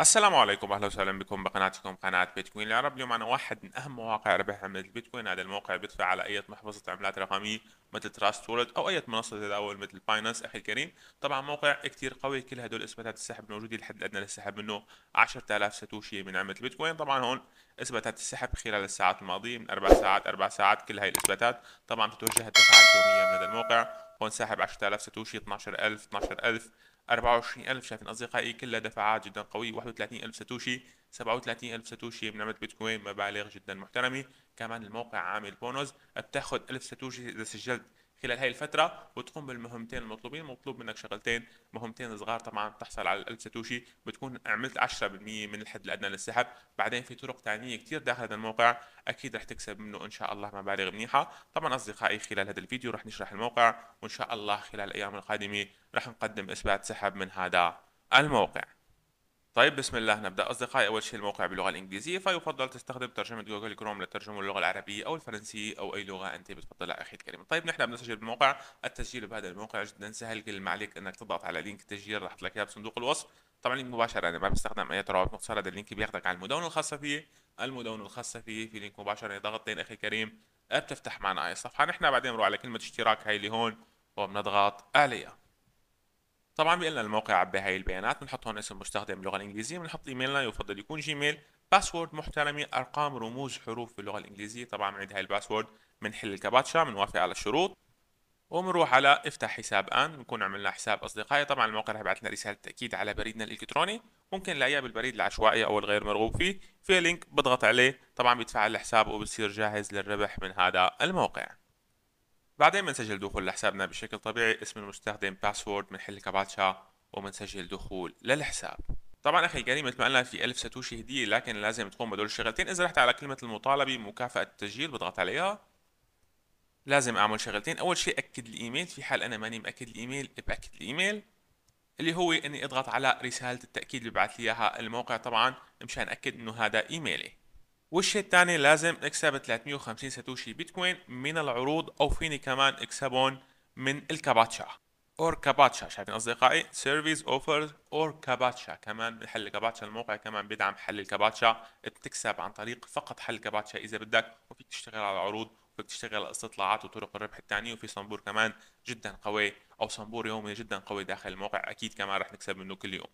السلام عليكم اهلا وسهلا بكم بقناتكم قناه بيتكوين العرب اليوم انا واحد من اهم مواقع ربح عمله البيتكوين هذا الموقع بيدفع على اي محفظه عملات رقميه مثل تراست وولد او اي منصه تداول مثل باينانس اخي الكريم طبعا موقع كتير قوي كل هدول اثباتات السحب موجوده الحد الادنى للسحب منه 10000 ساتوشي من عمله البيتكوين طبعا هون اثباتات السحب خلال الساعات الماضيه من اربع ساعات اربع ساعات كل هاي الاثباتات طبعا تتوجه الدفعات يوميا من هذا الموقع هون ساحب 10000 ساتوشي 12000 12000 24000 شايفين أصدقائي كلها دفعات جدا قوية 31000 ساتوشي 37000 ساتوشي من عملة بيتكوين مبالغ جدا محترمة كمان الموقع عامل بونوز بتاخد 1000 ساتوشي إذا سجلت خلال هاي الفتره وتقوم بالمهمتين المطلوبين مطلوب منك شغلتين مهمتين صغار طبعا بتحصل على 1000 ساتوشي بتكون عملت 10% من الحد الادنى للسحب بعدين في طرق ثانيه كثير داخل هذا الموقع اكيد رح تكسب منه ان شاء الله مبالغ منيحه طبعا اصدقائي خلال هذا الفيديو رح نشرح الموقع وان شاء الله خلال الايام القادمه رح نقدم اثبات سحب من هذا الموقع طيب بسم الله نبدأ أصدقائي أول شيء الموقع باللغة الإنجليزية فيفضل تستخدم ترجمة جوجل كروم للترجمة للغة العربية أو الفرنسية أو أي لغة أنت بتفضلها أخي الكريم طيب نحن بنسجل بالموقع التسجيل بهذا الموقع جدا سهل كل ما عليك أنك تضغط على لينك التسجيل راح لك إياه بصندوق الوصف طبعا لينك مباشر أنا ما بستخدم أي روابط مختصرة هذا اللينك بياخذك على المدونة الخاصة فيه المدونة الخاصة فيه في لينك مباشر ضغطتين أخي الكريم بتفتح معنا اي صفحه نحن بعدين بنروح على كلمة اشتراك هاي اللي هون وبنضغط عليها طبعا بيقول لنا الموقع عبي هاي البيانات بنحط هون اسم مستخدم اللغه الانجليزيه بنحط ايميلنا يفضل يكون جيميل باسورد محترمه ارقام رموز حروف باللغه الانجليزيه طبعا بنعيد هاي الباسورد بنحل الكباتشا بنوافق على الشروط وبنروح على افتح حساب ان بنكون عملنا حساب اصدقائي طبعا الموقع رح يبعث لنا رساله تاكيد على بريدنا الالكتروني ممكن نلاقيها بالبريد العشوائي او الغير مرغوب فيه في لينك بضغط عليه طبعا بيتفعل الحساب وبصير جاهز للربح من هذا الموقع بعدين بنسجل دخول لحسابنا بشكل طبيعي اسم المستخدم باسورد بنحل كاباتشا وبنسجل دخول للحساب طبعا اخي الكريم مثل ما قلنا في ألف ساتوشي هديه لكن لازم تقوم بدول الشغلتين اذا رحت على كلمه المطالبه مكافاه التسجيل بضغط عليها لازم اعمل شغلتين اول شيء اكد الايميل في حال انا ماني مأكد الايميل باكد الايميل اللي هو اني اضغط على رساله التاكيد اللي بعث لي اياها الموقع طبعا مشان اكد انه هذا ايميلي والشيء الثاني لازم اكسب 350 ساتوشي بيتكوين من العروض او فيني كمان اكسبهم من الكاباتشا اور كاباتشا شايفين اصدقائي سيرفيس اوفرز اور كاباتشا كمان حل الكاباتشا الموقع كمان بيدعم حل الكاباتشا بتكسب عن طريق فقط حل كاباتشا اذا بدك وفيك تشتغل على العروض وفيك تشتغل على استطلاعات وطرق الربح الثانيه وفي صنبور كمان جدا قوي او صنبور يومي جدا قوي داخل الموقع اكيد كمان رح نكسب منه كل يوم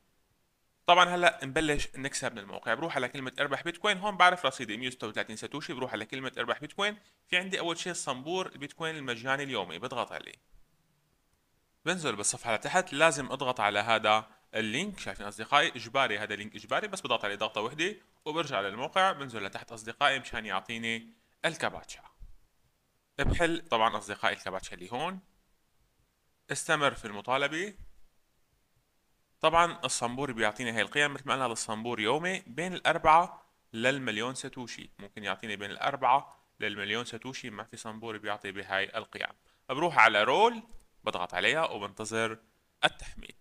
طبعا هلا نبلش نكسب من الموقع بروح على كلمه اربح بيتكوين هون بعرف رصيدي 136 ساتوشي بروح على كلمه اربح بيتكوين في عندي اول شيء الصنبور البيتكوين المجاني اليومي بضغط عليه بنزل بالصفحه لتحت لازم اضغط على هذا اللينك شايفين اصدقائي اجباري هذا اللينك اجباري بس بضغط عليه ضغطه وحده وبرجع للموقع بنزل لتحت اصدقائي مشان يعطيني الكباتشا بحل طبعا اصدقائي الكباتشا اللي هون استمر في المطالبه طبعا الصنبور بيعطيني هاي القيم مثل ما قلنا للصنبور يومي بين الأربعة للمليون ساتوشي ممكن يعطيني بين الأربعة للمليون ساتوشي ما في صنبور بيعطي بهاي القيم بروح على رول بضغط عليها وبنتظر التحميل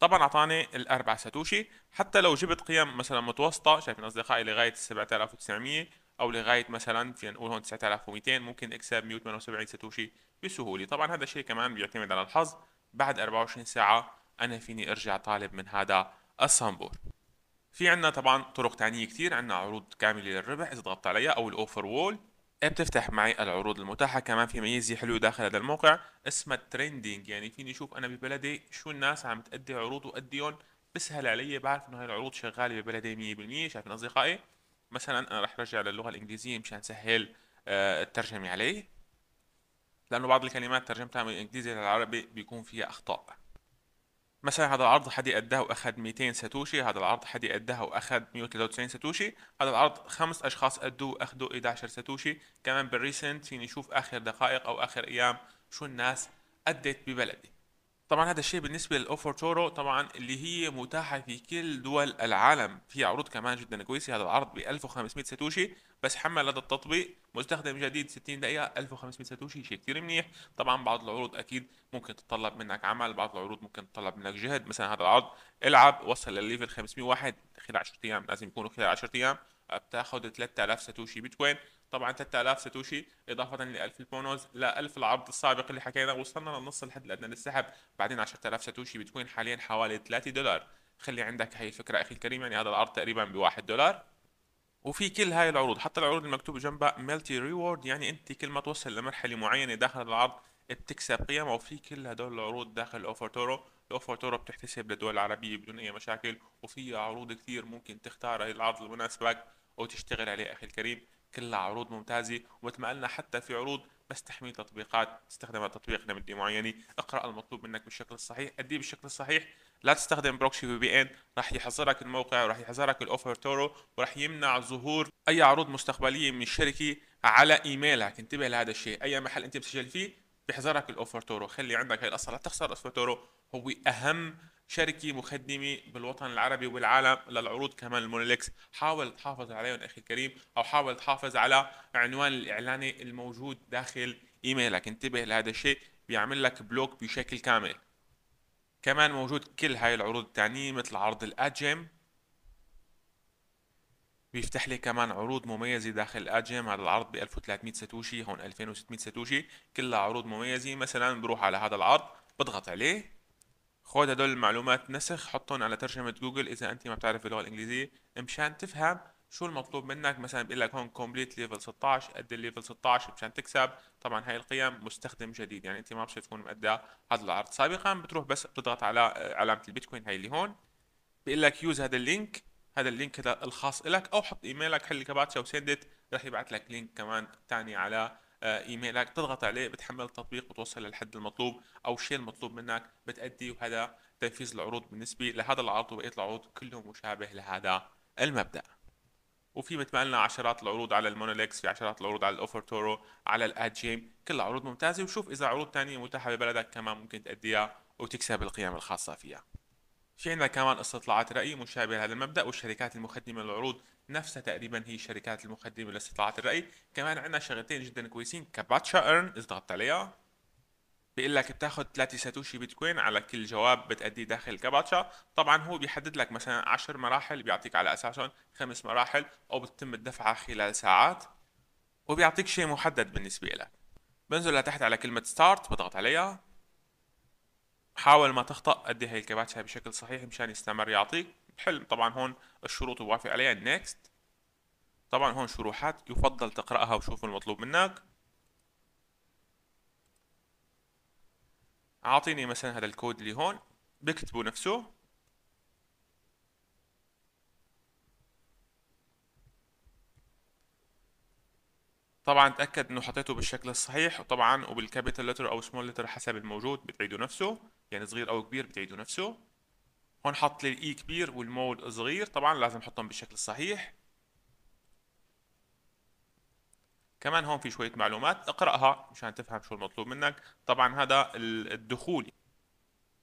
طبعا اعطاني الاربع ساتوشي حتى لو جبت قيم مثلا متوسطه شايفين اصدقائي لغايه 7900 او لغايه مثلا فينا نقول هون 9200 ممكن اكسب 178 ساتوشي بسهوله طبعا هذا الشيء كمان بيعتمد على الحظ بعد 24 ساعه انا فيني ارجع طالب من هذا الصنبور في عنا طبعا طرق ثانيه كثير عنا عروض كاملة للربح إذا ضغطت عليها أو الأوفر وول إيه، بتفتح معي العروض المتاحة كمان في ميزة حلوة داخل هذا الموقع اسمها تريندينج يعني فيني أشوف أنا ببلدي شو الناس عم تأدي عروض وأديهم بسهل علي بعرف إنه هاي العروض شغالة ببلدي 100% شايفين أصدقائي مثلا انا راح ارجع للغه الانجليزيه مشان اسهل آه، الترجمه عليه لانه بعض الكلمات ترجمتها من الانجليزي للعربي بيكون فيها اخطاء مثلا هذا العرض حدي اداه واخذ 200 ساتوشي هذا العرض حدي اداه واخذ 193 ساتوشي هذا العرض خمس اشخاص قدوه واخذوا 11 ساتوشي كمان بالريسنت فيني اشوف اخر دقائق او اخر ايام شو الناس ادت ببلدي طبعا هذا الشيء بالنسبة للأوفر تورو طبعا اللي هي متاحة في كل دول العالم في عروض كمان جدا كويسة هذا العرض ب 1500 ساتوشي بس حمل هذا التطبيق مستخدم جديد 60 دقيقة 1500 ساتوشي شيء كثير منيح طبعا بعض العروض أكيد ممكن تتطلب منك عمل بعض العروض ممكن تتطلب منك جهد مثلا هذا العرض العب وصل للليفل 501 خلال 10 أيام لازم يكونوا خلال 10 أيام بتاخذ 3000 ساتوشي بيتكوين طبعا 3000 ساتوشي اضافه ل 1000 بونوز ل 1000 العرض السابق اللي حكينا وصلنا للنص الحد الادنى للسحب بعدين 10000 ساتوشي بيتكوين حاليا حوالي 3 دولار خلي عندك هي الفكره اخي الكريم يعني هذا العرض تقريبا ب 1 دولار وفي كل هاي العروض حتى العروض المكتوب جنبها ملتي ريورد يعني انت كل ما توصل لمرحله معينه داخل العرض بتكسب قيمة وفي كل هدول العروض داخل الاوفر تورو الاوفر تورو بتحتسب للدول العربية بدون اي مشاكل وفيها عروض كثير ممكن تختار هي العرض المناسب لك وتشتغل عليه اخي الكريم كلها عروض ممتازة ومثل ما قلنا حتى في عروض بس تحميل تطبيقات استخدم تطبيق لمدة معينة اقرأ المطلوب منك بالشكل الصحيح أديه بالشكل الصحيح لا تستخدم بروكسي في بي ان راح يحظرك الموقع وراح يحظرك الاوفر تورو وراح يمنع ظهور اي عروض مستقبليه من الشركه على ايميلك انتبه لهذا الشيء اي محل انت مسجل فيه بحذرك الاوفر تورو خلي عندك هاي القصه لا تخسر اوفر تورو هو اهم شركه مخدمه بالوطن العربي والعالم للعروض كمان المونوليكس حاول تحافظ عليهم اخي الكريم او حاول تحافظ على عنوان الاعلاني الموجود داخل ايميلك انتبه لهذا الشيء بيعمل لك بلوك بشكل كامل كمان موجود كل هاي العروض الثانيه مثل عرض الاجم بيفتح لي كمان عروض مميزة داخل ادجيم هذا العرض ب 1300 ساتوشي هون 2600 ساتوشي كلها عروض مميزة مثلا بروح على هذا العرض بضغط عليه خذ هدول المعلومات نسخ حطهم على ترجمة جوجل إذا أنت ما بتعرف اللغة الإنجليزية مشان تفهم شو المطلوب منك مثلا بيقول لك هون كومبليت ليفل 16 قد الليفل 16 مشان تكسب طبعا هاي القيم مستخدم جديد يعني انت ما بصير تكون مأدى هذا العرض سابقا بتروح بس بتضغط على آه، علامه البيتكوين هاي اللي هون بيقول لك يوز هذا اللينك هذا اللينك هذا الخاص لك او حط ايميلك حل كباتشا وسندت راح يبعث لك لينك كمان ثاني على آه، ايميلك تضغط عليه بتحمل التطبيق وتوصل للحد المطلوب او الشيء المطلوب منك بتادي وهذا تنفيذ العروض بالنسبه لهذا العرض وبقيه العروض كلهم مشابه لهذا المبدا وفي مثل ما قلنا عشرات العروض على المونوليكس في عشرات العروض على الاوفر تورو على الاد جيم كلها عروض ممتازه وشوف اذا عروض ثانيه متاحه ببلدك كمان ممكن تأديها وتكسب القيم الخاصه فيها في عندنا كمان استطلاعات رأي مشابهة لهذا المبدأ والشركات المقدمة للعروض نفسها تقريبا هي الشركات المقدمة لاستطلاعات الرأي كمان عندنا شغلتين جدا كويسين كباتشا ايرن إذا ضغطت عليها بيقول لك بتاخد 3 ساتوشي بيتكوين على كل جواب بتأدي داخل كباتشا طبعا هو بيحدد لك مثلا 10 مراحل بيعطيك على اساسهم خمس مراحل او بتتم الدفعه خلال ساعات وبيعطيك شيء محدد بالنسبه لك بنزل لتحت على كلمه ستارت بضغط عليها حاول ما تخطا قد هاي الكباتشه بشكل صحيح مشان يستمر يعطيك حلم طبعا هون الشروط يوافق عليها النكست طبعا هون شروحات يفضل تقراها وشوف المطلوب منك اعطيني مثلا هذا الكود اللي هون بكتبه نفسه طبعا تاكد انه حطيته بالشكل الصحيح وطبعا وبالكابيتال لتر او سمول لتر حسب الموجود بتعيده نفسه يعني صغير او كبير بتعيده نفسه هون حط لي الاي e كبير والمول صغير طبعا لازم احطهم بالشكل الصحيح كمان هون في شويه معلومات اقراها مشان تفهم شو المطلوب منك طبعا هذا الدخول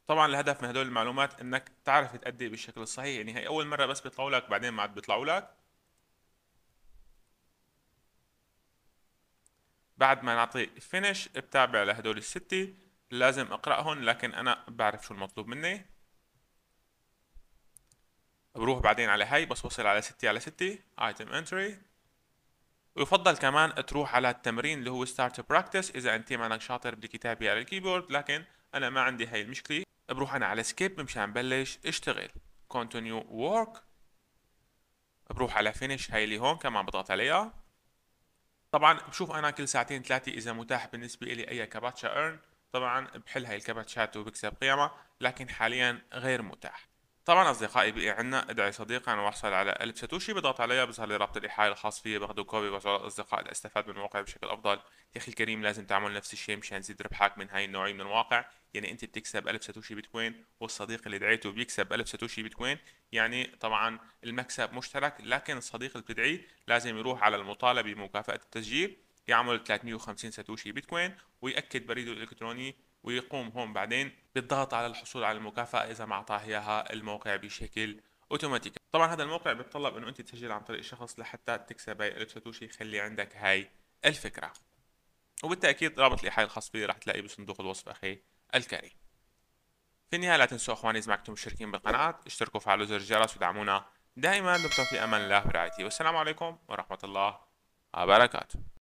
طبعا الهدف من هدول المعلومات انك تعرف تأدي بالشكل الصحيح يعني هي اول مره بس بيطلعوا لك بعدين ما عاد بيطلعوا لك بعد ما نعطي finish بتابع لهدول الستي لازم اقرأهم لكن انا بعرف شو المطلوب مني بروح بعدين على هاي بس وصل على ستة على ستة item entry ويفضل كمان تروح على التمرين اللي هو start to practice اذا انت مانك شاطر بالكتابة على الكيبورد لكن انا ما عندي هاي المشكلة بروح انا على سكيب مشان بلش اشتغل continue work بروح على finish هاي اللي هون كمان بضغط عليها طبعا بشوف انا كل ساعتين ثلاثه اذا متاح بالنسبه لي اي كباتشا ايرن طبعا بحل هاي الكباتشات وبكسب قيمه لكن حاليا غير متاح طبعا اصدقائي بقي عندنا ادعي صديقا واحصل على 1000 ساتوشي بضغط عليها بظهر لي رابط الايحاء الخاص فيي باخذه كوبي وبرجع الاصدقاء الاستفاد من الموقع بشكل افضل يا اخي الكريم لازم تعمل نفس الشيء مشان تزيد ربحك من هاي النوعيه من المواقع يعني انت بتكسب 1000 ساتوشي بيتكوين والصديق اللي دعيته بيكسب 1000 ساتوشي بيتكوين يعني طبعا المكسب مشترك لكن الصديق اللي بتدعيه لازم يروح على المطالبه بمكافاه التسجيل يعمل 350 ساتوشي بيتكوين ويأكد بريده الإلكتروني ويقوم هون بعدين بالضغط على الحصول على المكافأة إذا ما أعطاه إياها الموقع بشكل أوتوماتيكي طبعا هذا الموقع بيتطلب أنه أنت تسجل عن طريق شخص لحتى تكسب هاي 1000 ساتوشي خلي عندك هاي الفكرة وبالتأكيد رابط الإيحاء الخاص فيه راح تلاقيه بصندوق الوصف أخي الكريم في النهاية لا تنسوا أخواني إذا ما كنتم مشتركين بالقناة اشتركوا وفعلوا زر الجرس ودعمونا دائما دمتم في أمان الله ورعايته والسلام عليكم ورحمة الله وبركاته